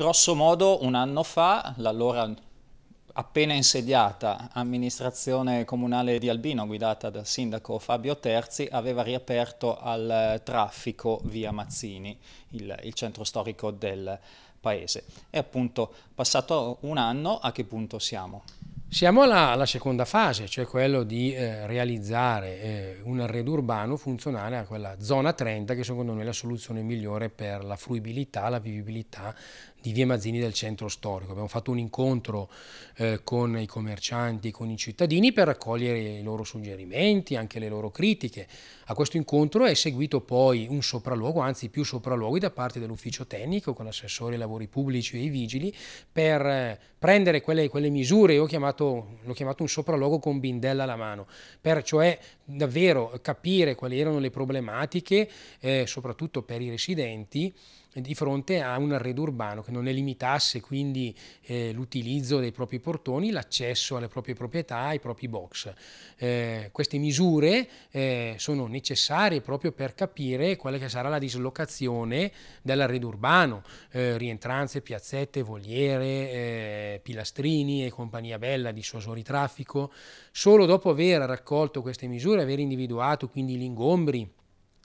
Grosso modo un anno fa l'allora appena insediata amministrazione comunale di Albino guidata dal sindaco Fabio Terzi aveva riaperto al traffico via Mazzini, il, il centro storico del paese. È appunto passato un anno, a che punto siamo? Siamo alla, alla, seconda fase, cioè quello di eh, realizzare eh, un arredo urbano funzionale a quella zona 30 che secondo noi è la soluzione migliore per la fruibilità, la vivibilità di Via Mazzini del centro storico. Abbiamo fatto un incontro eh, con i commercianti, con i cittadini per raccogliere i loro suggerimenti, anche le loro critiche. A questo incontro è seguito poi un sopralluogo, anzi più sopralluoghi da parte dell'ufficio tecnico con l'assessore ai lavori pubblici e i vigili per eh, prendere quelle, quelle misure, io ho chiamato chiamato, l'ho chiamato un sopralluogo con bindella alla mano, per cioè davvero capire quali erano le problematiche, eh, soprattutto per i residenti, di fronte a un arredo urbano che non ne limitasse quindi eh, l'utilizzo dei propri portoni, l'accesso alle proprie proprietà, ai propri box. Eh, queste misure eh, sono necessarie proprio per capire quale che sarà la dislocazione dell'arredo urbano, eh, rientranze, piazzette, voliere, eh, pilastrini e compagnia bella di Sosori Traffico. Solo dopo aver raccolto queste misure addirittura aver individuato quindi gli ingombri,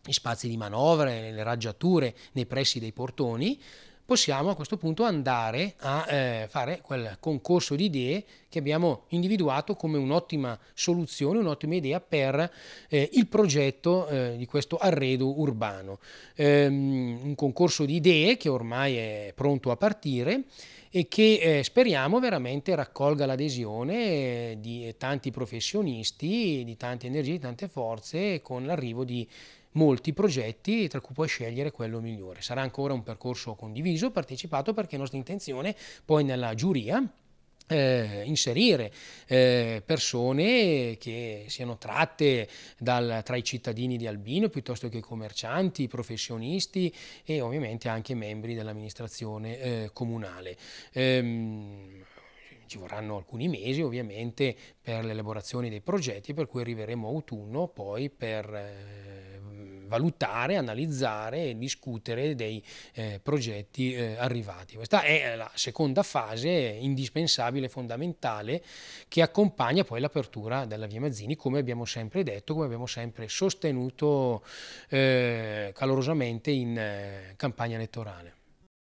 gli spazi di manovra, le raggiature nei pressi dei portoni, possiamo a questo punto andare a eh, fare quel concorso di idee che abbiamo individuato come un'ottima soluzione, un'ottima idea per eh, il progetto eh, di questo arredo urbano. Ehm, un concorso di idee che ormai è pronto a partire e che eh, speriamo veramente raccolga l'adesione di tanti professionisti, di tante energie, di tante forze con l'arrivo di molti progetti tra cui puoi scegliere quello migliore. Sarà ancora un percorso condiviso, partecipato perché è nostra intenzione poi nella giuria eh, inserire eh, persone che siano tratte dal, tra i cittadini di Albino piuttosto che i commercianti, i professionisti e ovviamente anche membri dell'amministrazione eh, comunale. Ehm, ci vorranno alcuni mesi ovviamente per l'elaborazione dei progetti per cui arriveremo a autunno poi per eh, valutare, analizzare e discutere dei eh, progetti eh, arrivati. Questa è eh, la seconda fase indispensabile, fondamentale, che accompagna poi l'apertura della Via Mazzini, come abbiamo sempre detto, come abbiamo sempre sostenuto eh, calorosamente in eh, campagna elettorale.